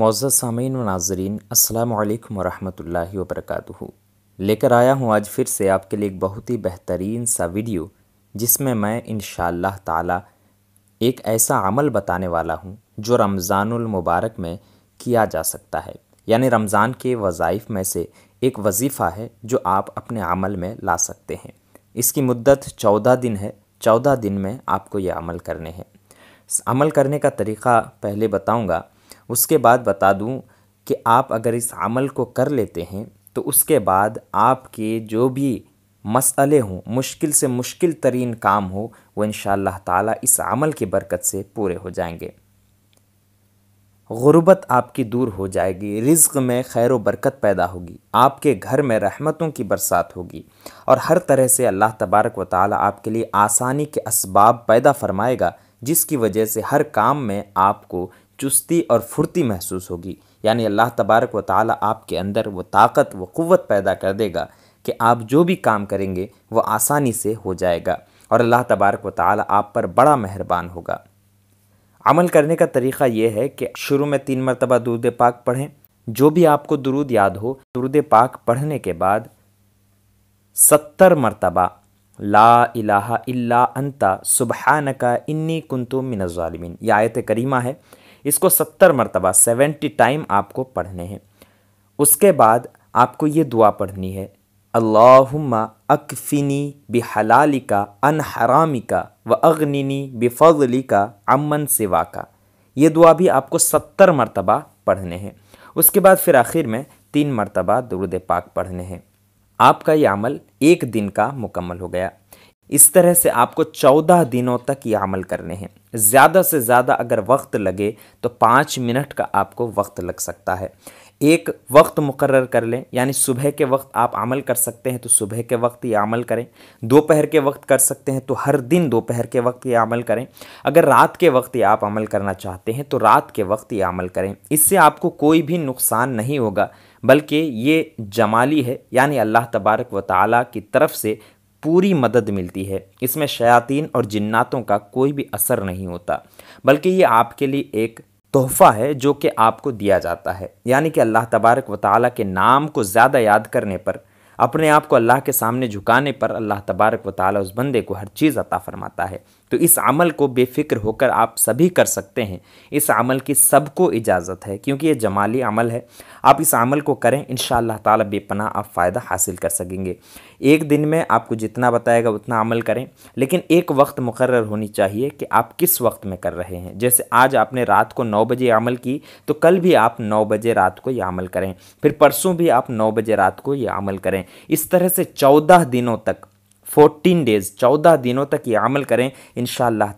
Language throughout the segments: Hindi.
मौज़ सामीन व नाजरीन असलकम वरहमल वबरक लेकर आया हूँ आज फिर से आपके लिए एक बहुत ही बेहतरीन सा वीडियो जिसमें मैं इन ताला एक ऐसा अमल बताने वाला हूँ जो रमज़ानमबारक में किया जा सकता है यानी रमज़ान के वज़ाइफ में से एक वजीफ़ा है जो आप अपने अमल में ला सकते हैं इसकी मुद्दत चौदह दिन है चौदह दिन में आपको यह अमल करने हैं अमल करने का तरीक़ा पहले बताऊँगा उसके बाद बता दूं कि आप अगर इस अमल को कर लेते हैं तो उसके बाद आपके जो भी मसले हों मुश्किल से मुश्किल तरीन काम हो वो इन ताला इस अमल की बरकत से पूरे हो जाएंगे गुरबत आपकी दूर हो जाएगी रिज्क में खैर बरकत पैदा होगी आपके घर में रहमतों की बरसात होगी और हर तरह से अल्लाह तबारक व ताली आपके लिए आसानी के इसबाब पैदा फरमाएगा जिसकी वजह से हर काम में आपको चुस्ती और फुर्ती महसूस होगी यानी अल्लाह तबारक व ताली आपके अंदर वो ताकत व क़वत पैदा कर देगा कि आप जो भी काम करेंगे वह आसानी से हो जाएगा और अल्लाह तबारक व ताल आप पर बड़ा मेहरबान होगा अमल करने का तरीक़ा यह है कि शुरू में तीन मरतबा दुरुद पाक पढ़ें जो भी आपको दुरुद याद हो दुरुद पाक पढ़ने के बाद सत्तर मरतबा ला इलाहा इल्ला अंता नका इन्नी कुंतु मिनज़ालमिन यह आयत करीमा है इसको सत्तर मरतबा सेवेंटी टाइम आपको पढ़ने हैं उसके बाद आपको ये दुआ पढ़नी है अल्लाहुम्मा अकफ़िनी बिहलालिका अनहरामिका व अग्निनी बिफजलिका अमन सिवा का ये दुआ भी आपको सत्तर मरतबा पढ़ने हैं उसके बाद फिर आखिर में तीन मरतबा दुरुद पाक पढ़ने हैं आपका ये अमल एक दिन का मुकम्मल हो गया इस तरह से आपको चौदह दिनों तक ये अमल करने हैं ज़्यादा से ज़्यादा अगर वक्त लगे तो पाँच मिनट का आपको वक्त लग सकता है एक वक्त मुकर कर लें यानी सुबह के वक्त आप अमल कर सकते हैं तो सुबह के वक्त ये अमल करें दोपहर के वक्त कर सकते हैं तो हर दिन दोपहर के वक्त ये अमल करें अगर रात के वक्त ये आप अमल करना चाहते हैं तो रात के वक्त ये अमल करें इससे आपको कोई भी नुकसान नहीं होगा बल्कि ये जमाली है यानी अल्लाह तबारक व ताली की तरफ से पूरी मदद मिलती है इसमें शयातीन और जिन्नातों का कोई भी असर नहीं होता बल्कि ये आपके लिए एक तोहफ़ा है जो कि आपको दिया जाता है यानी कि अल्लाह तबारक व ताली के नाम को ज़्यादा याद करने पर अपने आप को अल्लाह के सामने झुकाने पर अल्लाह तबारक व ताली उस बंदे को हर चीज़ अता फ़रमाता है तो इस अमल को बेफिक्र होकर आप सभी कर सकते हैं इस अमल की सबको इजाज़त है क्योंकि ये जमाली अमल है आप इस अमल को करें इन ताला बेपना आप फ़ायदा हासिल कर सकेंगे एक दिन में आपको जितना बताएगा उतना अमल करें लेकिन एक वक्त मुकर होनी चाहिए कि आप किस वक्त में कर रहे हैं जैसे आज आपने रात को नौ बजे अमल की तो कल भी आप नौ बजे रात को यह अमल करें फिर परसों भी आप नौ बजे रात को यह अमल करें इस तरह से चौदह दिनों तक फोर्टीन डेज़ चौदह दिनों तक ये अमल करें इन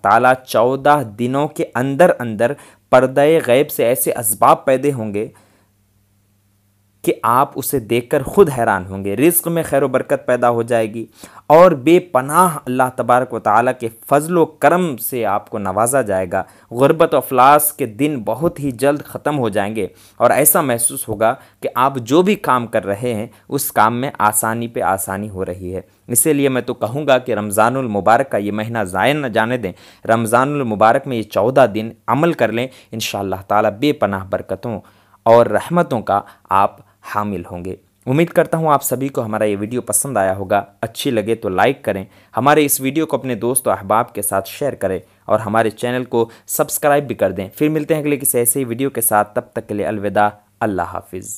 ताला चौदह दिनों के अंदर अंदर पर्दे गैब से ऐसे इसबाब पैदे होंगे कि आप उसे देखकर खुद हैरान होंगे रिस्क में खैर बरकत पैदा हो जाएगी और बेपनाह अल्लाह तबारक व ताली के फजल करम से आपको नवाजा जाएगा गुरबत अफलास के दिन बहुत ही जल्द ख़त्म हो जाएंगे और ऐसा महसूस होगा कि आप जो भी काम कर रहे हैं उस काम में आसानी पे आसानी हो रही है इसीलिए मैं तो कहूँगा कि रमज़ानमबारक का ये महीना ज़ाय न जाने दें रमज़ानमबारक में ये चौदह दिन अमल कर लें इन ताला बेपनाह बरकतों और रहमतों का आप हामिल होंगे उम्मीद करता हूँ आप सभी को हमारा ये वीडियो पसंद आया होगा अच्छी लगे तो लाइक करें हमारे इस वीडियो को अपने दोस्त और अहबाब के साथ शेयर करें और हमारे चैनल को सब्सक्राइब भी कर दें फिर मिलते हैं अगले किसी ऐसे ही वीडियो के साथ तब तक के लिए अलविदा अल्लाह हाफिज़